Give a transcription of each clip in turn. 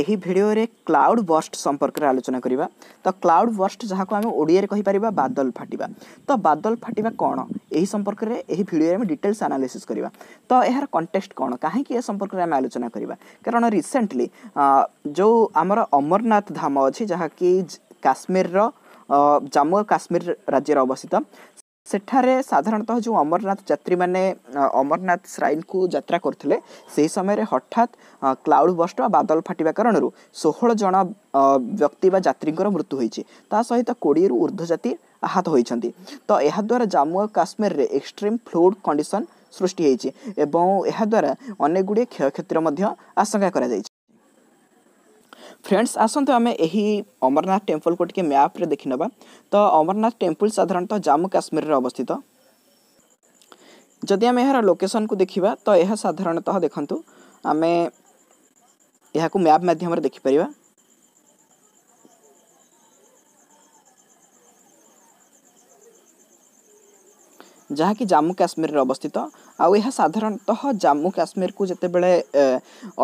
ଏହି ଭିଡ଼ିଓରେ cloud burst ସମ୍ପର୍କରେ ଆଲୋଚନା କରିବା ତ କ୍ଲାଉଡ୍ ବର୍ଷ୍ଟ ଯାହାକୁ ଆମେ ଓଡ଼ିଆରେ କହିପାରିବା ବାଦଲ ଫାଟିବା ତ ବାଦଲ ଫାଟିବା କ'ଣ ଏହି ସମ୍ପର୍କରେ ଏହି ଭିଡ଼ିଓରେ ଆମେ ଡିଟେଲ୍ସ ଆନାଲିସିସ୍ କରିବା ତ ଏହାର କଣ୍ଟେକ୍ସଟ୍ କ'ଣ କାହିଁକି ଏ ସମ୍ପର୍କରେ ଆମେ ଆଲୋଚନା କରିବା କାରଣ ରିସେଣ୍ଟଲି ଯେଉଁ ଆମର ଅମରନାଥ ଧାମ ଅଛି ଯାହାକି କାଶ୍ମୀରର ଜାମ୍ମୁ ଓ କାଶ୍ମୀର ରାଜ୍ୟରେ ଅବସ୍ଥିତ ସେଠାରେ ସାଧାରଣତଃ ଯେଉଁ ଅମରନାଥ ଯାତ୍ରୀମାନେ ଅମରନାଥ ଶ୍ରାଇନ୍କୁ ଯାତ୍ରା କରୁଥିଲେ ସେହି ସମୟରେ ହଠାତ୍ କ୍ଲାଉଡ଼ ବର୍ଷ୍ଟ ବା ବାଦଲ ଫାଟିବା କାରଣରୁ ଷୋହଳ ଜଣ ବ୍ୟକ୍ତି ବା ଯାତ୍ରୀଙ୍କର ମୃତ୍ୟୁ ହୋଇଛି ତା ସହିତ କୋଡ଼ିଏରୁ ଉର୍ଦ୍ଧ୍ୱ ଜାତି ଆହତ ହୋଇଛନ୍ତି ତ ଏହାଦ୍ୱାରା ଜାମ୍ମୁ ଓ କାଶ୍ମୀରରେ ଏକ୍ସଟ୍ରିମ୍ ଫ୍ଲୁଡ଼ କଣ୍ଡିସନ୍ ସୃଷ୍ଟି ହୋଇଛି ଏବଂ ଏହାଦ୍ୱାରା ଅନେକ ଗୁଡ଼ିଏ କ୍ଷୟକ୍ଷତିର ମଧ୍ୟ ଆଶଙ୍କା କରାଯାଇଛି फ्रेंड्स आसत आम यही अमरनाथ टेम्पल को मैप्रे देखने तो अमरनाथ टेम्पल साधारण तो जम्मू काश्मीर में अवस्थित जदि आम यार लोकेसन को देखा तो यह साधारणत देखु आम यह मैप मध्यम देखिपर जहाँकि जम्मू काश्मीर में अवस्थित आ जम्मू काश्मीर को जिते बड़े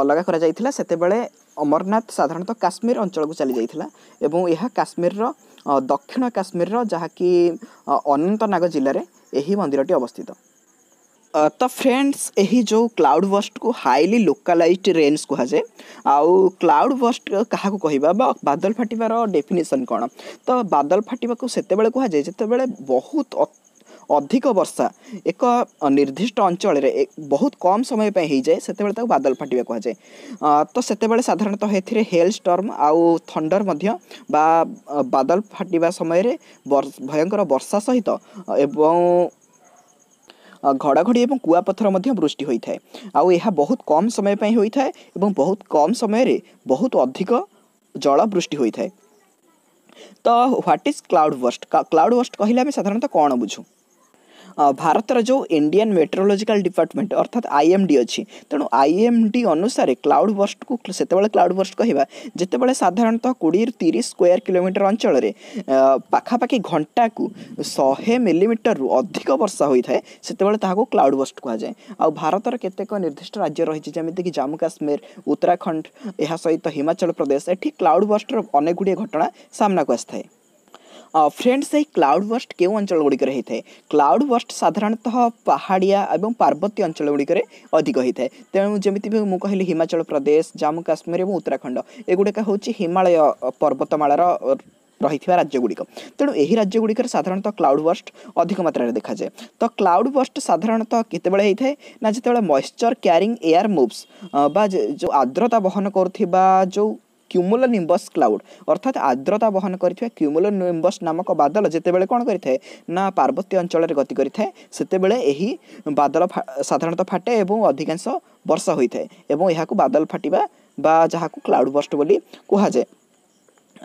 अलग करते अमरनाथ साधारणतः काश्मीर को अञ्चलको चाहिँ यह काश्मीर र दक्षिण काश्मीर र जहाँकि अनन्तनाग जा मन्दिर टी अवस्थित तो फ्रेंड्स यही जो क्लाउड बस्ट को हाईली लोकलाइज्ड कु हाइली लोकलैजड रेन्ज कु बस् कहाँको क बादल फाटिर डेफिनेसन कन् तो बादल को सेते बेले जेते बेले बहुत ଅଧିକ ବର୍ଷା ଏକ ନିର୍ଦ୍ଦିଷ୍ଟ ଅଞ୍ଚଳରେ ବହୁତ କମ୍ ସମୟ ପାଇଁ ହୋଇଯାଏ ସେତେବେଳେ ତାକୁ ବାଦଲ ଫାଟିବା କୁହାଯାଏ ତ ସେତେବେଳେ ସାଧାରଣତଃ ଏଥିରେ ହେଲ୍ ଷ୍ଟର୍ମ ଆଉ ଥଣ୍ଡର ମଧ୍ୟ ବା ବାଦଲ ଫାଟିବା ସମୟରେ ଭୟଙ୍କର ବର୍ଷା ସହିତ ଏବଂ ଘଡ଼ଘଡ଼ି ଏବଂ କୁଆପଥର ମଧ୍ୟ ବୃଷ୍ଟି ହୋଇଥାଏ ଆଉ ଏହା ବହୁତ କମ୍ ସମୟ ପାଇଁ ହୋଇଥାଏ ଏବଂ ବହୁତ କମ୍ ସମୟରେ ବହୁତ ଅଧିକ ଜଳ ବୃଷ୍ଟି ହୋଇଥାଏ ତ what is cloud burst cloud burst କହିଲେ ଆମେ ସାଧାରଣତଃ କ'ଣ ବୁଝୁ ଭାରତର ଯେଉଁ ଇଣ୍ଡିଆନ୍ ମେଟ୍ରୋଲୋଜିକାଲ ଡିପାର୍ଟମେଣ୍ଟ ଅର୍ଥାତ ଆଇ ଏମ୍ ଡି ଅଛି ତେଣୁ ଆଇ ଏମ୍ ଡି ଅନୁସାରେ କ୍ଲାଉଡ଼ ବର୍ଷ୍ଟକୁ ସେତେବେଳେ କ୍ଲାଉଡ଼ ବର୍ଷ୍ଟ କହିବା ଯେତେବେଳେ ସାଧାରଣତଃ କୋଡ଼ିଏରୁ ତିରିଶ ସ୍କୋୟାର କିଲୋମିଟର ଅଞ୍ଚଳରେ ପାଖାପାଖି ଘଣ୍ଟାକୁ ଶହେ ମିଲିମିଟରରୁ ଅଧିକ ବର୍ଷା ହୋଇଥାଏ ସେତେବେଳେ ତାହାକୁ କ୍ଲାଉଡ଼ ବର୍ଷ୍ଟ କୁହାଯାଏ ଆଉ ଭାରତର କେତେକ ନିର୍ଦ୍ଦିଷ୍ଟ ରାଜ୍ୟ ରହିଛି ଯେମିତିକି ଜାମ୍ମୁ କାଶ୍ମୀର ଉତ୍ତରାଖଣ୍ଡ ଏହା ସହିତ ହିମାଚଳ ପ୍ରଦେଶ ଏଠି କ୍ଲାଉଡ଼ ବର୍ଷ୍ଟର ଅନେକ ଗୁଡ଼ିଏ ଘଟଣା ସାମ୍ନାକୁ ଆସିଥାଏ ଫ୍ରେଣ୍ଡସ୍ ଏହି କ୍ଲାଉଡ଼ ବର୍ଷ୍ଟ କେଉଁ ଅଞ୍ଚଳ ଗୁଡ଼ିକରେ ହେଇଥାଏ କ୍ଲାଉଡ଼ ବର୍ଷ୍ଟ ସାଧାରଣତଃ ପାହାଡ଼ିଆ ଏବଂ ପାର୍ବତ୍ୟ ଅଞ୍ଚଳ ଗୁଡ଼ିକରେ ଅଧିକ ହେଇଥାଏ ତେଣୁ ଯେମିତି ବି ମୁଁ କହିଲି ହିମାଚଳ ପ୍ରଦେଶ ଜାମ୍ମୁ କାଶ୍ମୀର ଏବଂ ଉତ୍ତରାଖଣ୍ଡ ଏଗୁଡ଼ିକ ହେଉଛି ହିମାଳୟ ପର୍ବତମାଳାର ରହିଥିବା ରାଜ୍ୟଗୁଡ଼ିକ ତେଣୁ ଏହି ରାଜ୍ୟଗୁଡ଼ିକରେ ସାଧାରଣତଃ କ୍ଲାଉଡ଼ ବର୍ଷ୍ଟ ଅଧିକ ମାତ୍ରାରେ ଦେଖାଯାଏ ତ କ୍ଲାଉଡ଼ ବର୍ଷ୍ଟ ସାଧାରଣତଃ କେତେବେଳେ ହେଇଥାଏ ନା ଯେତେବେଳେ ମଏଶ୍ଚର କ୍ୟାରିଂ ଏୟାର ମୁଭ୍ସ ବା ଯେଉଁ ଆର୍ଦ୍ରତା ବହନ କରୁଥିବା ଯେଉଁ କ୍ୟୁମୁଲୋ ନିମ୍ବସ୍ କ୍ଲାଉଡ୍ ଅର୍ଥାତ୍ ଆର୍ଦ୍ରତା ବହନ କରିଥିବା କ୍ୟୁମୁଲୋ ନିମ୍ବସ୍ ନାମକ ବାଦଲ ଯେତେବେଳେ କ'ଣ କରିଥାଏ ନା ପାର୍ବତ୍ୟ ଅଞ୍ଚଳରେ ଗତି କରିଥାଏ ସେତେବେଳେ ଏହି ବାଦଲ ସାଧାରଣତଃ ଫାଟେ ଏବଂ ଅଧିକାଂଶ ବର୍ଷା ହୋଇଥାଏ ଏବଂ ଏହାକୁ ବାଦଲ ଫାଟିବା ବା ଯାହାକୁ କ୍ଲାଉଡ୍ ବଷ୍ଟ ବୋଲି କୁହାଯାଏ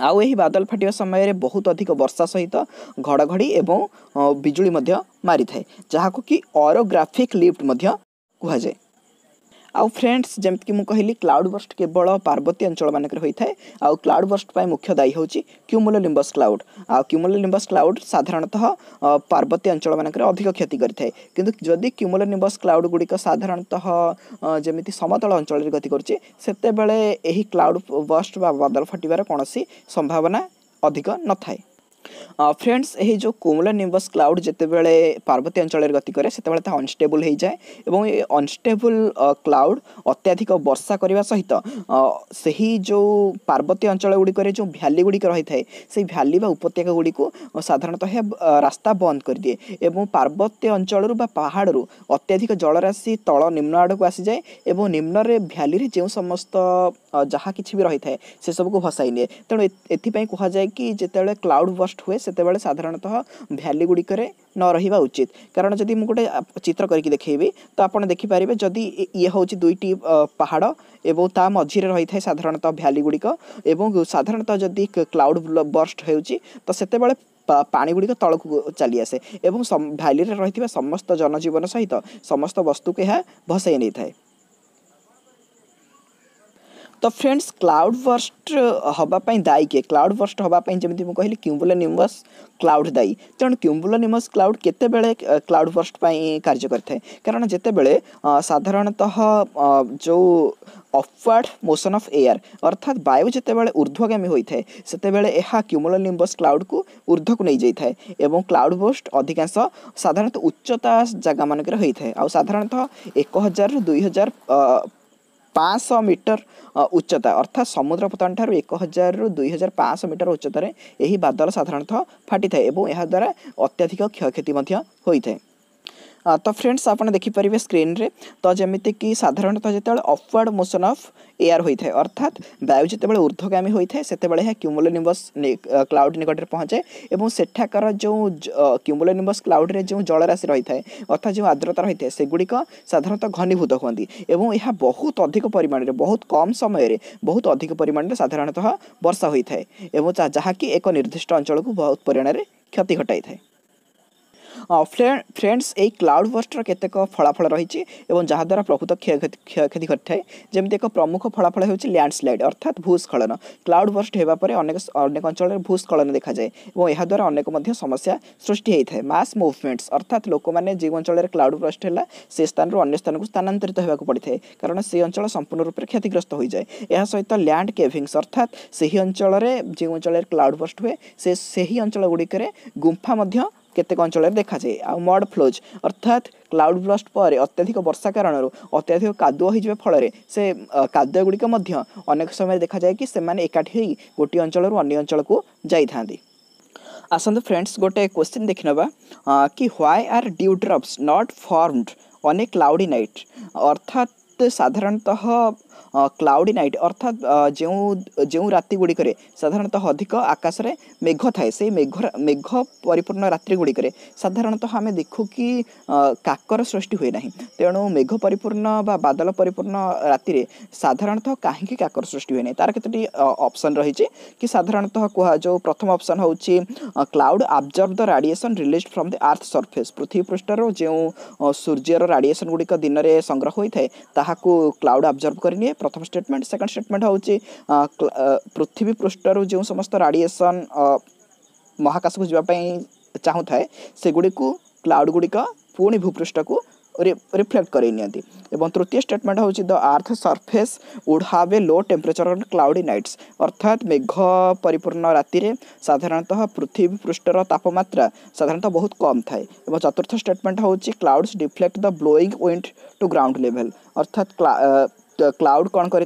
ଆଉ ଏହି ବାଦଲ ଫାଟିବା ସମୟରେ ବହୁତ ଅଧିକ ବର୍ଷା ସହିତ ଘଡ଼ଘଡ଼ି ଏବଂ ବିଜୁଳି ମଧ୍ୟ ମାରିଥାଏ ଯାହାକୁ କି ଅରୋଗ୍ରାଫିକ୍ ଲିଫ୍ଟ ମଧ୍ୟ କୁହାଯାଏ ଆଉ ଫ୍ରେଣ୍ଡସ୍ ଯେମିତିକି ମୁଁ କହିଲି କ୍ଲାଉଡ଼ ବର୍ଷ୍ଟ କେବଳ ପାର୍ବତୀ ଅଞ୍ଚଳମାନଙ୍କରେ ହୋଇଥାଏ ଆଉ କ୍ଲାଉଡ଼ ବର୍ଷ୍ଟ ପାଇଁ ମୁଖ୍ୟ ଦାୟୀ ହେଉଛି କ୍ୟୁମୁଲ ଲିମ୍ବସ୍ କ୍ଲାଉଡ଼ ଆଉ କ୍ୟୁମୁଲ ଲିମ୍ବସ୍ କ୍ଲାଉଡ଼ ସାଧାରଣତଃ ପାର୍ବତୀ ଅଞ୍ଚଳମାନଙ୍କରେ ଅଧିକ କ୍ଷତି କରିଥାଏ କିନ୍ତୁ ଯଦି କ୍ୟୁମୁଲ ଲିମ୍ବସ୍ କ୍ଲାଉଡ଼ ଗୁଡ଼ିକ ସାଧାରଣତଃ ଯେମିତି ସମତଳ ଅଞ୍ଚଳରେ ଗତି କରୁଛି ସେତେବେଳେ ଏହି କ୍ଲାଉଡ଼ ବର୍ଷ୍ଟ ବା ବଦଳ ଫଟିବାର କୌଣସି ସମ୍ଭାବନା ଅଧିକ ନଥାଏ ফ্রেন্ডস এই যে কুমলা নিম্বস ক্লাউড যেতবে পার্বতী অঞ্চলের গতি করে সেতবে তা অনস্টেবল হয়ে যায় এবং এই অনস্টেবল ক্লাউড অত্যাধিক বর্ষা করা সহিত সেই যে পার্বতী অঞ্চল গুড়িকরে যে ভ্যালি গুড়িক রয়েছে সেই ভ্যালি বা উপত্যকা গুড়ি সাধারণত রাস্তা বন্ধ করে এবং পার্বত্য অঞ্চলর বা পাহাড়র অত্যাধিক জলরাশি তল নিম্ন আড়কু আসিযায়ে এবং নিম্নরে ভ্যালিরে যে সমস্ত যা কিছু বি রয়েছে সেসবুক ভসাই নিয়ে তেমন এথিপাই কুহযায় কি যেতবে ক্লাউড বর্ষ फ्रस्ट हुए से साधारणत भैली गुड़िक न रही उचित कारण जदि मुझे चित्र करके देखी तो आपड़ देखिपर जदि ये हूँ दुईट पहाड़ ता मझीरे रही था साधारणतः भैली गुड़िक साधारणतः जदि क्लाउड बर्स्ट हो तो से पागुड़ी तल को चली आसे और भैली रही समस्त जनजीवन सहित समस्त वस्तु को यह भसई नहीं था ତ ଫ୍ରେଣ୍ଡସ୍ କ୍ଲାଉଡ଼ ବର୍ଷ୍ଟ ହେବା ପାଇଁ ଦାୟୀ କିଏ କ୍ଲାଉଡ଼ ବର୍ଷ୍ଟ ହେବା ପାଇଁ ଯେମିତି ମୁଁ କହିଲି କ୍ୟୁମ୍ବୁଲୋନିମସ୍ କ୍ଲାଉଡ଼ ଦାୟୀ ତେଣୁ କ୍ୟୁମ୍ବୁଲୋନିମସ୍ କ୍ଲାଉଡ଼ କେତେବେଳେ କ୍ଲାଉଡ଼ ବର୍ଷ୍ଟ ପାଇଁ କାର୍ଯ୍ୟ କରିଥାଏ କାରଣ ଯେତେବେଳେ ସାଧାରଣତଃ ଯେଉଁ ଅପୱାର୍ଡ଼ ମୋସନ୍ ଅଫ୍ ଏୟାର ଅର୍ଥାତ୍ ବାୟୁ ଯେତେବେଳେ ଉର୍ଦ୍ଧ୍ୱଗାମୀ ହୋଇଥାଏ ସେତେବେଳେ ଏହା କ୍ୟୁମୁଲୋନିମ୍ବସ୍ କ୍ଲାଉଡ଼କୁ ଉର୍ଦ୍ଧ୍ୱକୁ ନେଇଯାଇଥାଏ ଏବଂ କ୍ଲାଉଡ଼ ବୋଷ୍ଟ ଅଧିକାଂଶ ସାଧାରଣତଃ ଉଚ୍ଚତା ଜାଗାମାନଙ୍କରେ ହୋଇଥାଏ ଆଉ ସାଧାରଣତଃ ଏକ ହଜାରରୁ ଦୁଇ ହଜାର ପାଞ୍ଚଶହ ମିଟର ଉଚ୍ଚତା ଅର୍ଥାତ୍ ସମୁଦ୍ର ପତନ ଠାରୁ ଏକ ହଜାରରୁ ଦୁଇ ହଜାର ପାଞ୍ଚଶହ ମିଟର ଉଚ୍ଚତାରେ ଏହି ବାଦଲ ସାଧାରଣତଃ ଫାଟିଥାଏ ଏବଂ ଏହାଦ୍ୱାରା ଅତ୍ୟଧିକ କ୍ଷୟକ୍ଷତି ମଧ୍ୟ ହୋଇଥାଏ ତ ଫ୍ରେଣ୍ଡସ୍ ଆପଣ ଦେଖିପାରିବେ ସ୍କ୍ରିନ୍ରେ ତ ଯେମିତିକି ସାଧାରଣତଃ ଯେତେବେଳେ ଅପୱାର୍ଡ଼ ମୋସନ୍ ଅଫ୍ ଏୟାର୍ ହୋଇଥାଏ ଅର୍ଥାତ୍ ବାୟୁ ଯେତେବେଳେ ଉର୍ଦ୍ଧ୍ୱଗାମୀ ହୋଇଥାଏ ସେତେବେଳେ ଏହା କ୍ୟୁମୁଲୋନିମ୍ବସ୍ କ୍ଲାଉଡ୍ ନିକଟରେ ପହଞ୍ଚେ ଏବଂ ସେଠାକାର ଯେଉଁ କ୍ୟୁମୁଲୋନିମ୍ବସ୍ କ୍ଲାଉଡ୍ରେ ଯେଉଁ ଜଳରାଶି ରହିଥାଏ ଅର୍ଥାତ୍ ଯେଉଁ ଆର୍ଦ୍ରତା ରହିଥାଏ ସେଗୁଡ଼ିକ ସାଧାରଣତଃ ଘନୀଭୂତ ହୁଅନ୍ତି ଏବଂ ଏହା ବହୁତ ଅଧିକ ପରିମାଣରେ ବହୁତ କମ୍ ସମୟରେ ବହୁତ ଅଧିକ ପରିମାଣରେ ସାଧାରଣତଃ ବର୍ଷା ହୋଇଥାଏ ଏବଂ ଯାହାକି ଏକ ନିର୍ଦ୍ଦିଷ୍ଟ ଅଞ୍ଚଳକୁ ବହୁତ ପରିମାଣରେ କ୍ଷତି ଘଟାଇଥାଏ ফ୍ରେଣ୍ଡସ୍ ଏହି କ୍ଲାଉଡ଼ ବର୍ଷ୍ଟର କେତେକ ଫଳାଫଳ ରହିଛି ଏବଂ ଯାହାଦ୍ୱାରା ପ୍ରଭୂତ କ୍ଷୟକ୍ଷତି କ୍ଷୟକ୍ଷତି ଘଟିଥାଏ ଯେମିତି ଏକ ପ୍ରମୁଖ ଫଳାଫଳ ହେଉଛି ଲ୍ୟାଣ୍ଡସ୍ଲାଇଡ଼୍ ଅର୍ଥାତ୍ ଭୂସ୍ଖଳନ କ୍ଲାଉଡ଼ ବର୍ଷ୍ଟ ହେବା ପରେ ଅନେକ ଅନେକ ଅଞ୍ଚଳରେ ଭୂସ୍ଖଳନ ଦେଖାଯାଏ ଏବଂ ଏହାଦ୍ୱାରା ଅନେକ ମଧ୍ୟ ସମସ୍ୟା ସୃଷ୍ଟି ହୋଇଥାଏ ମାସ୍ ମୁଭମେଣ୍ଟସ୍ ଅର୍ଥାତ୍ ଲୋକମାନେ ଯେଉଁ ଅଞ୍ଚଳରେ କ୍ଲାଉଡ଼ ବର୍ଷ୍ଟ ହେଲା ସେ ସ୍ଥାନରୁ ଅନ୍ୟ ସ୍ଥାନକୁ ସ୍ଥାନାନ୍ତରିତ ହେବାକୁ ପଡ଼ିଥାଏ କାରଣ ସେ ଅଞ୍ଚଳ ସମ୍ପୂର୍ଣ୍ଣ ରୂପରେ କ୍ଷତିଗ୍ରସ୍ତ ହୋଇଯାଏ ଏହା ସହିତ ଲ୍ୟାଣ୍ଡ କେଭିଙ୍ଗସ୍ ଅର୍ଥାତ୍ ସେହି ଅଞ୍ଚଳରେ ଯେଉଁ ଅଞ୍ଚଳରେ କ୍ଲାଉଡ଼ ବର୍ଷ୍ଟ ହୁଏ ସେ ସେହି ଅଞ୍ଚଳ ଗୁଡ଼ିକରେ ଗୁମ୍ଫା ମଧ୍ୟ केतक अंचल देखा जाए आ मड फ्लोज अर्थात क्लाउड ब्लस्ट पर अत्यधिक वर्षा कारण अत्यधिक कादुअ हो फल से कादुगुड़िक समय देखा जाए कि एकाठी हो गोटे अंचल अगर अंचल को जाती आसतु फ्रेंड्स गोटे क्वेश्चन देखने वा कि why are dew drops not formed on a cloudy night अर्थात साधारणतः କ୍ଲାଉଡ଼ି ନାଇଟ୍ ଅର୍ଥାତ୍ ଯେଉଁ ଯେଉଁ ରାତି ଗୁଡ଼ିକରେ ସାଧାରଣତଃ ଅଧିକ ଆକାଶରେ ମେଘ ଥାଏ ସେଇ ମେଘ ମେଘ ପରିପୂର୍ଣ୍ଣ ରାତ୍ରି ଗୁଡ଼ିକରେ ସାଧାରଣତଃ ଆମେ ଦେଖୁ କି କାକର ସୃଷ୍ଟି ହୁଏ ନାହିଁ ତେଣୁ ମେଘ ପରିପୂର୍ଣ୍ଣ ବା ବାଦଲ ପରିପୂର୍ଣ୍ଣ ରାତିରେ ସାଧାରଣତଃ କାହିଁକି କାକର ସୃଷ୍ଟି ହୁଏ ନାହିଁ ତାର କେତୋଟି ଅପସନ୍ ରହିଛି କି ସାଧାରଣତଃ କୁହା ଯେଉଁ ପ୍ରଥମ ଅପସନ୍ ହେଉଛି cloud absorb the radiation release from the earth surface ପୃଥିବୀ ପୃଷ୍ଠରୁ ଯେଉଁ ସୂର୍ଯ୍ୟର ରାଡ଼ିଏସନ୍ ଗୁଡ଼ିକ ଦିନରେ ସଂଗ୍ରହ ହୋଇଥାଏ ତାହାକୁ କ୍ଲାଉଡ଼ ଆବଜର୍ଭ କରି नुहे प्रथम स्टेटमेंट सेकंड स्टेटमेंट हूँ पृथ्वी पृष्ठर जो समस्त राडिएसन महाकाश को जीवाई चाहू थाए सेगुड़ी को क्लाउड गुड़िक पुणी भूपृष्ठ को रिफ्लेक्ट कर तृतीय स्टेटमेंट हूँ the earth surface would have a low temperature on cloudy nights अर्थात मेघ परिपूर्ण राति में साधारणतः पृथ्वी पृष्ठर तापम्रा साधारण बहुत कम थाए चतुर्थ स्टेटमेंट हूँ clouds deflect the blowing wind to ground level अर्थात क्लाउड कौन करें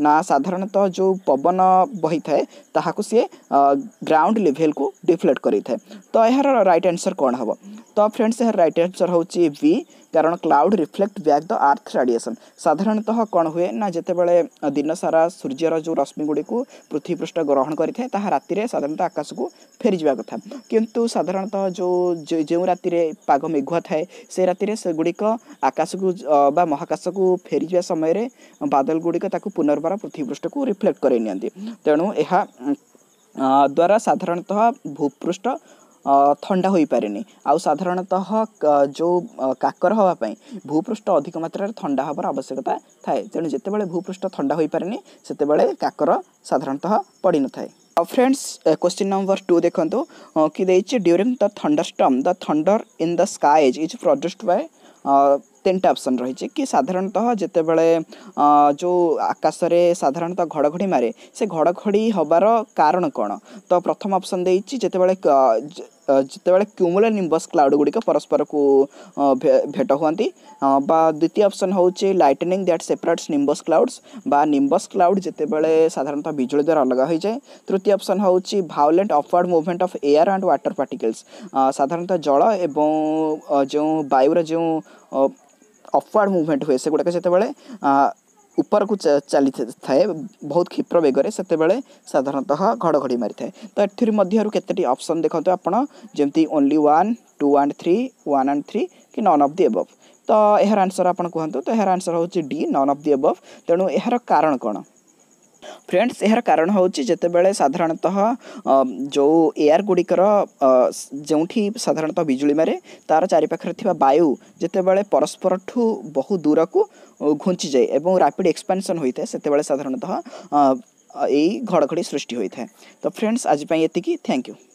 ना साधारणत जो पवन बही थाए ता ग्राउंड लेवेल को डिफ्लेक्ट कर तो यार रईट आनसर कौन हम तो फ्रेंड्स यार रईट आन्सर हूँ वि कारण cloud reflect back the earth radiation साधारणतः कौन हुए ना जितेबाला दिन सारा सूर्यर जो रश्मिगुड़ी गुड़ी पृथ्वी पृष्ठ ग्रहण करें ताहा राति साधारणतः आकाश को फेरी जावा कथा कितु साधारणतः जो जो राति पाग मेघुआ थाए से राति से गुड़िक आकाश को बा महाकाश को फेरी जावा समय बादल गुड़िक पुनर्वार पृथ्वी पृष्ठ को रिफ्लेक्ट करेणु यह द्वारा साधारणतः भूपृष्ठ ଥଣ୍ଡା ହୋଇପାରେନି ଆଉ ସାଧାରଣତଃ ଯେଉଁ କାକର ହେବା ପାଇଁ ଭୂପୃଷ୍ଠ ଅଧିକ ମାତ୍ରାରେ ଥଣ୍ଡା ହେବାର ଆବଶ୍ୟକତା ଥାଏ ତେଣୁ ଯେତେବେଳେ ଭୂପୃଷ୍ଠ ଥଣ୍ଡା ହୋଇପାରେନି ସେତେବେଳେ କାକର ସାଧାରଣତଃ ପଡ଼ିନଥାଏ ଆଉ ଫ୍ରେଣ୍ଡସ୍ କ୍ୱେଶ୍ଚିନ୍ ନମ୍ବର ଟୁ ଦେଖନ୍ତୁ କି ଦେଇଛି during the thunderstorm the thunder in the skies is produced by ତିନିଟା ଅପସନ୍ ରହିଛି କି ସାଧାରଣତଃ ଯେତେବେଳେ ଯେଉଁ ଆକାଶରେ ସାଧାରଣତଃ ଘଡ଼ଘଡ଼ି ମାରେ ସେ ଘଡ଼ଘଡ଼ି ହେବାର କାରଣ କ'ଣ ତ ପ୍ରଥମ ଅପସନ୍ ଦେଇଛି ଯେତେବେଳେ ଯେତେବେଳେ କ୍ୟୁମୁଲା ନିମ୍ବସ୍ କ୍ଲାଉଡ଼ ଗୁଡ଼ିକ ପରସ୍ପରକୁ ଭେଟ ହୁଅନ୍ତି ବା ଦ୍ୱିତୀୟ ଅପସନ୍ ହେଉଛି ଲାଇଟନିଂ ଦ୍ୟାଟ୍ ସେପାରେଟ୍ସ ନିମ୍ବସ୍ କ୍ଲାଉଡ଼୍ସ ବା ନିମ୍ବସ୍ କ୍ଲାଉଡ଼ ଯେତେବେଳେ ସାଧାରଣତଃ ବିଜୁଳି ଦ୍ୱାରା ଅଲଗା ହୋଇଯାଏ ତୃତୀୟ ଅପସନ୍ ହେଉଛି violent upward movement of air and water particles ସାଧାରଣତଃ ଜଳ ଏବଂ ଯେଉଁ ବାୟୁର ଯେଉଁ ଅପୱାର୍ଡ଼ ମୁଭମେଣ୍ଟ ହୁଏ ସେଗୁଡ଼ାକ ଯେତେବେଳେ ଉପରକୁ ଚାଲିଥାଏ ବହୁତ କ୍ଷିପ୍ର ବେଗରେ ସେତେବେଳେ ସାଧାରଣତଃ ଘଡ଼ଘଡ଼ି ମାରିଥାଏ ତ ଏଥିରୁ ମଧ୍ୟରୁ କେତେଟି ଅପସନ୍ ଦେଖନ୍ତୁ ଆପଣ ଯେମିତି only one two and three one and three କି ନନ୍ ଅଫ୍ ଦି ଏବଭ୍ ତ ଏହାର ଆନ୍ସର୍ ଆପଣ କୁହନ୍ତୁ ତ ଏହାର ଆନ୍ସର୍ ହେଉଛି D none of the above ତେଣୁ ଏହାର କାରଣ କ'ଣ ଫ୍ରେଣ୍ଡସ୍ ଏହାର କାରଣ ହେଉଛି ଯେତେବେଳେ ସାଧାରଣତଃ ଯେଉଁ ଏୟାର୍ ଗୁଡ଼ିକର ଯେଉଁଠି ସାଧାରଣତଃ ବିଜୁଳି ମାରେ ତା'ର ଚାରିପାଖରେ ଥିବା ବାୟୁ ଯେତେବେଳେ ପରସ୍ପରଠୁ ବହୁ ଦୂରକୁ ଘୁଞ୍ଚିଯାଏ ଏବଂ ରାପିଡ଼ ଏକ୍ସପାନ୍ସନ୍ ହୋଇଥାଏ ସେତେବେଳେ ସାଧାରଣତଃ ଏଇ ଘଡ଼ଘଡ଼ି ସୃଷ୍ଟି ହୋଇଥାଏ ତ ଫ୍ରେଣ୍ଡସ୍ ଆଜି ପାଇଁ ଏତିକି ଥ୍ୟାଙ୍କ ୟୁ